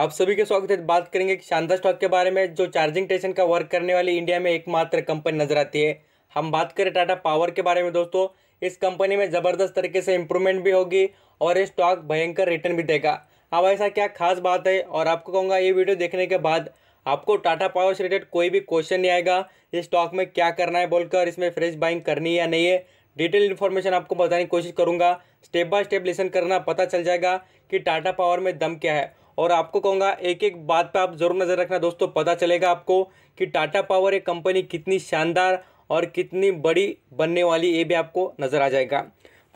आप सभी के स्वागत है बात करेंगे कि शानदार स्टॉक के बारे में जो चार्जिंग स्टेशन का वर्क करने वाली इंडिया में एकमात्र कंपनी नजर आती है हम बात करें टाटा पावर के बारे में दोस्तों इस कंपनी में ज़बरदस्त तरीके से इम्प्रूवमेंट भी होगी और ये स्टॉक भयंकर रिटर्न भी देगा अब ऐसा क्या खास बात है और आपको कहूँगा ये वीडियो देखने के बाद आपको टाटा पावर से रिलेटेड कोई भी क्वेश्चन नहीं आएगा इस स्टॉक में क्या करना है बोलकर इसमें फ्रेश बाइंग करनी है या नहीं है डिटेल इन्फॉर्मेशन आपको बताने की कोशिश करूंगा स्टेप बाय स्टेप लेसन करना पता चल जाएगा कि टाटा पावर में दम क्या है और आपको कहूँगा एक एक बात पे आप ज़रूर नज़र रखना दोस्तों पता चलेगा आपको कि टाटा पावर एक कंपनी कितनी शानदार और कितनी बड़ी बनने वाली ये भी आपको नज़र आ जाएगा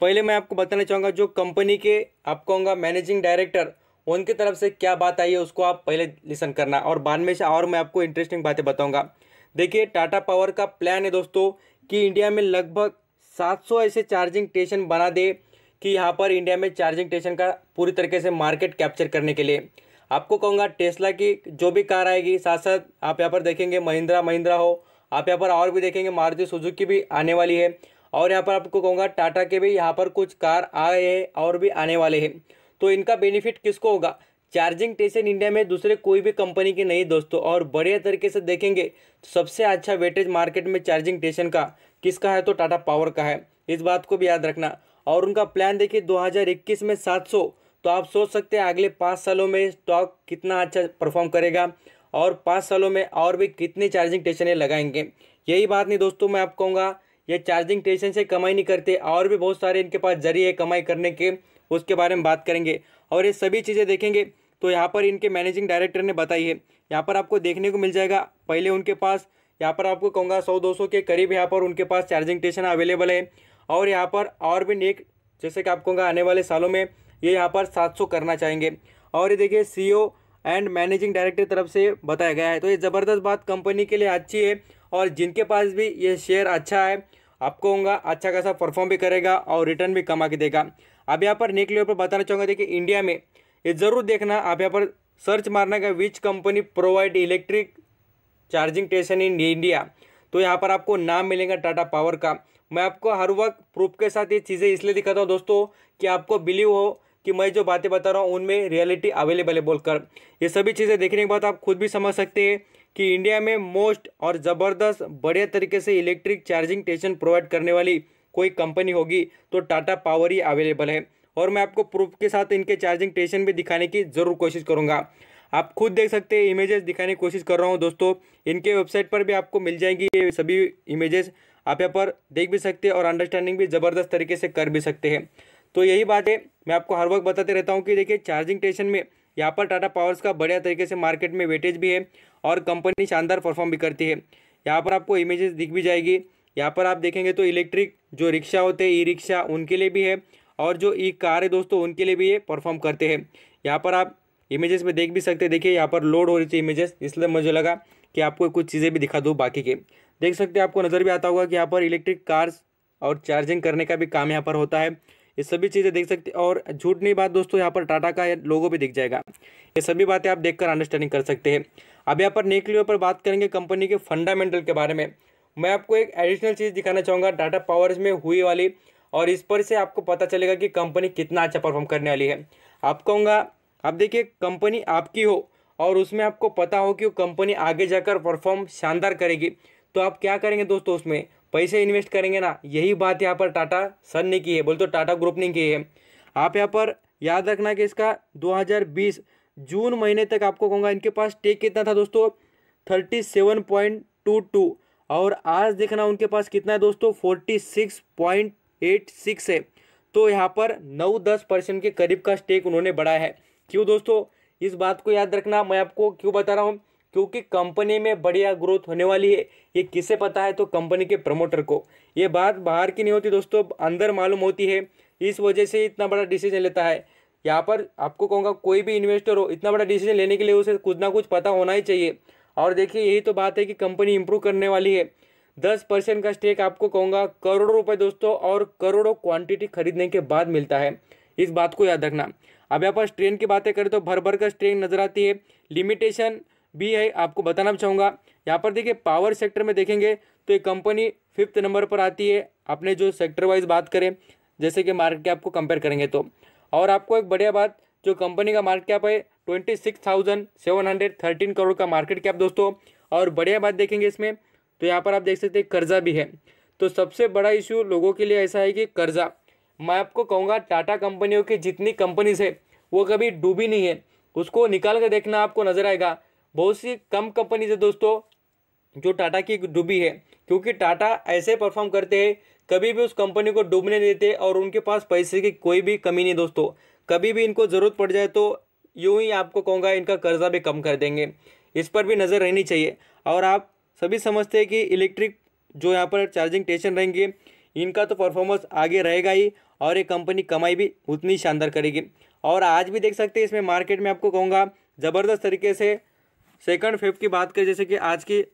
पहले मैं आपको बताना चाहूँगा जो कंपनी के आप कहूँगा मैनेजिंग डायरेक्टर उनकी तरफ से क्या बात आई है उसको आप पहले लिसन करना और बाद में से और मैं आपको इंटरेस्टिंग बातें बताऊँगा देखिए टाटा पावर का प्लान है दोस्तों कि इंडिया में लगभग सात ऐसे चार्जिंग स्टेशन बना दे कि यहाँ पर इंडिया में चार्जिंग स्टेशन का पूरी तरीके से मार्केट कैप्चर करने के लिए आपको कहूँगा टेस्ला की जो भी कार आएगी साथ साथ आप यहाँ पर देखेंगे महिंद्रा महिंद्रा हो आप यहाँ पर और भी देखेंगे मारुति सुजुकी भी आने वाली है और यहाँ पर आपको कहूँगा टाटा के भी यहाँ पर कुछ कार आए हैं और भी आने वाले हैं तो इनका बेनिफिट किसको होगा चार्जिंग टेसन इंडिया में दूसरे कोई भी कंपनी के नहीं दोस्तों और बढ़िया तरीके से देखेंगे तो सबसे अच्छा वेटेज मार्केट में चार्जिंग स्टेशन का किसका है तो टाटा पावर का है इस बात को भी याद रखना और उनका प्लान देखिए 2021 में 700 तो आप सोच सकते हैं अगले पाँच सालों में स्टॉक कितना अच्छा परफॉर्म करेगा और पाँच सालों में और भी कितने चार्जिंग स्टेशन लगाएंगे यही बात नहीं दोस्तों मैं आप कहूँगा ये चार्जिंग स्टेशन से कमाई नहीं करते और भी बहुत सारे इनके पास जरिए कमाई करने के उसके बारे में बात करेंगे और ये सभी चीज़ें देखेंगे तो यहाँ पर इनके मैनेजिंग डायरेक्टर ने बताई है यहाँ पर आपको देखने को मिल जाएगा पहले उनके पास यहाँ पर आपको कहूँगा सौ दो सौ के करीब यहाँ पर उनके पास चार्जिंग स्टेशन अवेलेबल है और यहाँ पर और भी नेक जैसे कि आप कहूँगा आने वाले सालों में ये यहाँ पर 700 करना चाहेंगे और ये देखिए सीईओ एंड मैनेजिंग डायरेक्टर तरफ से बताया गया है तो ये ज़बरदस्त बात कंपनी के लिए अच्छी है और जिनके पास भी ये शेयर अच्छा है आपको होगा अच्छा खासा परफॉर्म भी करेगा और रिटर्न भी कमा के देगा अब यहाँ पर नेक लेवल पर बताना चाहूँगा देखिए इंडिया में ये ज़रूर देखना आप यहाँ पर सर्च मारना का which company provide electric charging station in India तो यहाँ पर आपको नाम मिलेगा टाटा पावर का मैं आपको हर वक्त प्रूफ के साथ ये चीज़ें इसलिए दिखाता हूँ दोस्तों कि आपको बिलीव हो कि मैं जो बातें बता रहा हूँ उनमें रियलिटी अवेलेबल है बोलकर ये सभी चीज़ें देखने के बाद आप खुद भी समझ सकते हैं कि इंडिया में मोस्ट और ज़बरदस्त बढ़िया तरीके से इलेक्ट्रिक चार्जिंग स्टेशन प्रोवाइड करने वाली कोई कंपनी होगी तो टाटा पावर ही अवेलेबल है और मैं आपको प्रूफ के साथ इनके चार्जिंग स्टेशन भी दिखाने की ज़रूर कोशिश करूँगा आप खुद देख सकते हैं इमेजेस दिखाने की कोशिश कर रहा हूँ दोस्तों इनके वेबसाइट पर भी आपको मिल जाएंगी ये सभी इमेजेस आप यहाँ पर देख भी सकते हैं और अंडरस्टैंडिंग भी ज़बरदस्त तरीके से कर भी सकते हैं तो यही बात है मैं आपको हर वक्त बताते रहता हूँ कि देखिए चार्जिंग स्टेशन में यहाँ पर टाटा पावर्स का बढ़िया तरीके से मार्केट में वेटेज भी है और कंपनी शानदार परफॉर्म भी करती है यहाँ पर आपको इमेजेस दिख भी जाएगी यहाँ पर आप देखेंगे तो इलेक्ट्रिक जो रिक्शा होते हैं ई रिक्शा उनके लिए भी है और जो ई कार है दोस्तों उनके लिए भी ये परफॉर्म करते हैं यहाँ पर आप इमेजेस में देख भी सकते हैं देखिए यहाँ पर लोड हो रही थी इमेजेस इसलिए मुझे लगा कि आपको कुछ चीज़ें भी दिखा दूँ बाकी के देख सकते हैं आपको नज़र भी आता होगा कि यहाँ पर इलेक्ट्रिक कार्स और चार्जिंग करने का भी काम यहाँ पर होता है ये सभी चीज़ें देख सकते और झूठ नहीं बात दोस्तों यहाँ पर टाटा का लोगो भी दिख जाएगा ये सभी बातें आप देखकर अंडरस्टैंडिंग कर सकते हैं अब यहाँ पर निकलियो पर बात करेंगे कंपनी के फंडामेंटल के बारे में मैं आपको एक एडिशनल चीज़ दिखाना चाहूँगा टाटा पावर्स में हुई वाली और इस पर से आपको पता चलेगा कि कंपनी कितना अच्छा परफॉर्म करने वाली है आप कहूँगा आप देखिए कंपनी आपकी हो और उसमें आपको पता हो कि वो कंपनी आगे जाकर परफॉर्म शानदार करेगी तो आप क्या करेंगे दोस्तों उसमें पैसे इन्वेस्ट करेंगे ना यही बात यहाँ पर टाटा सन ने की है बोल तो टाटा ग्रुप ने की है आप यहाँ पर याद रखना कि इसका 2020 जून महीने तक आपको कहूँगा इनके पास टेक कितना था दोस्तों thirty seven point two two और आज देखना उनके पास कितना है दोस्तों forty six point eight six है तो यहाँ पर नौ दस परसेंट के करीब का स्टेक उन्होंने बढ़ाया है क्यों दोस्तों इस बात को याद रखना मैं आपको क्यों बता रहा हूँ क्योंकि कंपनी में बढ़िया ग्रोथ होने वाली है ये किसे पता है तो कंपनी के प्रमोटर को ये बात बाहर की नहीं होती दोस्तों अंदर मालूम होती है इस वजह से इतना बड़ा डिसीजन लेता है यहाँ पर आपको कहूँगा कोई भी इन्वेस्टर हो इतना बड़ा डिसीजन लेने के लिए उसे कुछ ना कुछ पता होना ही चाहिए और देखिए यही तो बात है कि कंपनी इम्प्रूव करने वाली है दस परसेंट का स्टेक आपको कहूँगा करोड़ों रुपए दोस्तों और करोड़ों क्वांटिटी खरीदने के बाद मिलता है इस बात को याद रखना अब यहाँ पर ट्रेन की बातें करें तो भर भर कर स्ट्रेन नजर आती है लिमिटेशन भी है आपको बताना भी चाहूँगा यहाँ पर देखिए पावर सेक्टर में देखेंगे तो ये कंपनी फिफ्थ नंबर पर आती है अपने जो सेक्टर वाइज बात करें जैसे कि मार्केट कैप को कंपेयर करेंगे तो और आपको एक बढ़िया बात जो कंपनी का मार्केट कैप है twenty six thousand seven hundred thirteen crore का मार्केट कैप दोस्तों और बढ़िया बात देखेंगे इसमें तो यहाँ पर आप देख सकते हैं कर्जा भी है तो सबसे बड़ा इश्यू लोगों के लिए ऐसा है कि कर्जा मैं आपको कहूँगा टाटा कंपनियों की जितनी कंपनीज है वो कभी डूबी नहीं है उसको निकाल कर देखना आपको नजर आएगा बहुत सी कम कंपनीज है दोस्तों जो टाटा की डूबी है क्योंकि टाटा ऐसे परफॉर्म करते हैं कभी भी उस कंपनी को डूबने नहीं देते और उनके पास पैसे की कोई भी कमी नहीं दोस्तों कभी भी इनको ज़रूरत पड़ जाए तो यूं ही आपको कहूँगा इनका कर्जा भी कम कर देंगे इस पर भी नज़र रहनी चाहिए और आप सभी समझते हैं कि इलेक्ट्रिक जो यहाँ पर चार्जिंग स्टेशन रहेंगे इनका तो परफॉर्मेंस आगे रहेगा ही और ये कंपनी कमाई भी उतनी शानदार करेगी और आज भी देख सकते हैं इसमें मार्केट में आपको कहूँगा ज़बरदस्त तरीके से सेकंड फेफ की बात करें जैसे कि आज की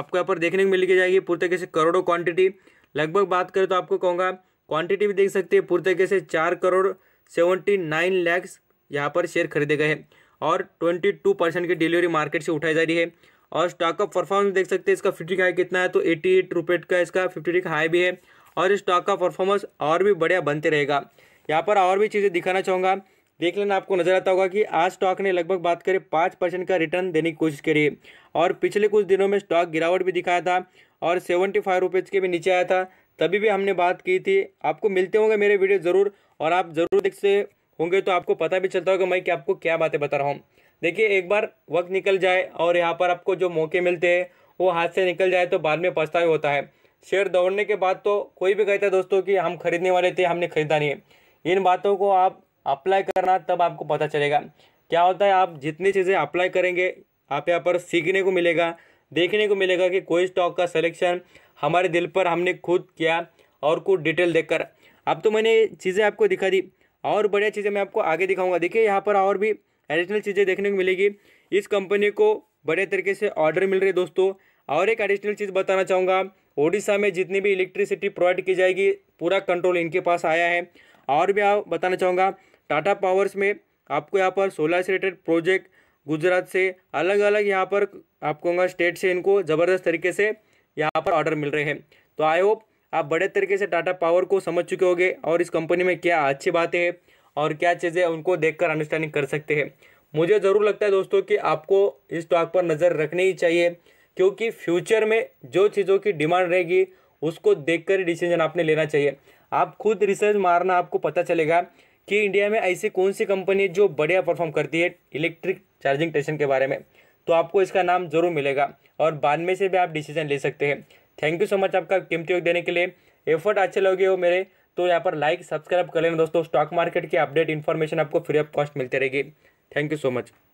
आपको यहाँ पर देखने को मिल के जाएगी पूरी तरीके से करोड़ों क्वांटिटी लगभग बात करें तो आपको कहूँगा क्वांटिटी भी देख सकते हैं पूरी तरीके से चार करोड़ सेवेंटी नाइन लैक्स यहाँ पर शेयर खरीदे गए हैं और ट्वेंटी टू परसेंट की डिलीवरी मार्केट से उठाई जा रही है और स्टॉक का परफॉर्मेंस देख सकते हैं इसका फिफ्टी हाई कितना है तो एट्टी एट रुपीट का इसका फिफ्टी का हाई भी है और स्टॉक का परफॉर्मेंस और भी बढ़िया बनते रहेगा यहाँ पर और भी चीज़ें दिखाना चाहूँगा देख लेना आपको नजर आता होगा कि आज स्टॉक ने लगभग बात करें पाँच परसेंट का रिटर्न देने की कोशिश करी है और पिछले कुछ दिनों में स्टॉक गिरावट भी दिखाया था और सेवेंटी फाइव रुपीज़ के भी नीचे आया था तभी भी हमने बात की थी आपको मिलते होंगे मेरे वीडियो ज़रूर और आप ज़रूर से होंगे तो आपको पता भी चलता होगा मैं कि आपको क्या बातें बता रहा हूँ देखिए एक बार वक्त निकल जाए और यहाँ पर आपको जो मौके मिलते हैं वो हाथ से निकल जाए तो बाद में भी होता है शेयर दौड़ने के बाद तो कोई भी कहता है दोस्तों कि हम खरीदने वाले थे हमने खरीदा नहीं है इन बातों को आप अप्लाई करना तब आपको पता चलेगा क्या होता है आप जितनी चीज़ें अप्लाई करेंगे आप यहाँ पर सीखने को मिलेगा देखने को मिलेगा कि कोई स्टॉक का सिलेक्शन हमारे दिल पर हमने खुद किया और कुछ डिटेल देखकर अब तो मैंने चीज़ें आपको दिखा दी और बढ़िया चीज़ें मैं आपको आगे दिखाऊंगा देखिए यहाँ पर और भी एडिशनल चीज़ें देखने को मिलेगी इस कंपनी को बड़े तरीके से ऑर्डर मिल रहे दोस्तों और एक एडिशनल चीज़ बताना चाहूँगा ओडिशा में जितनी भी इलेक्ट्रिसिटी प्रोवाइड की जाएगी पूरा कंट्रोल इनके पास आया है और भी आप बताना चाहूँगा टाटा पावर्स में आपको यहाँ पर सोलर से रिलेटेड प्रोजेक्ट गुजरात से अलग अलग यहाँ पर आपको कहूँगा स्टेट से इनको ज़बरदस्त तरीके से यहाँ पर ऑर्डर मिल रहे हैं तो आई होप आप बड़े तरीके से टाटा पावर को समझ चुके होंगे और इस कंपनी में क्या अच्छी बातें हैं और क्या चीज़ें उनको देखकर अंडरस्टैंडिंग कर सकते हैं मुझे ज़रूर लगता है दोस्तों कि आपको इस स्टॉक पर नज़र रखनी ही चाहिए क्योंकि फ्यूचर में जो चीज़ों की डिमांड रहेगी उसको देखकर ही डिसीजन आपने लेना चाहिए आप खुद रिसर्च मारना आपको पता चलेगा कि इंडिया में ऐसी कौन सी कंपनी जो बढ़िया परफॉर्म करती है इलेक्ट्रिक चार्जिंग स्टेशन के बारे में तो आपको इसका नाम ज़रूर मिलेगा और बाद में से भी आप डिसीजन ले सकते हैं थैंक यू सो मच आपका कीमती योग देने के लिए एफर्ट अच्छे लगे हो मेरे तो यहाँ पर लाइक सब्सक्राइब कर लेना दोस्तों स्टॉक मार्केट की अपडेट इन्फॉर्मेशन आपको फ्री ऑफ कॉस्ट मिलती रहेगी थैंक यू सो मच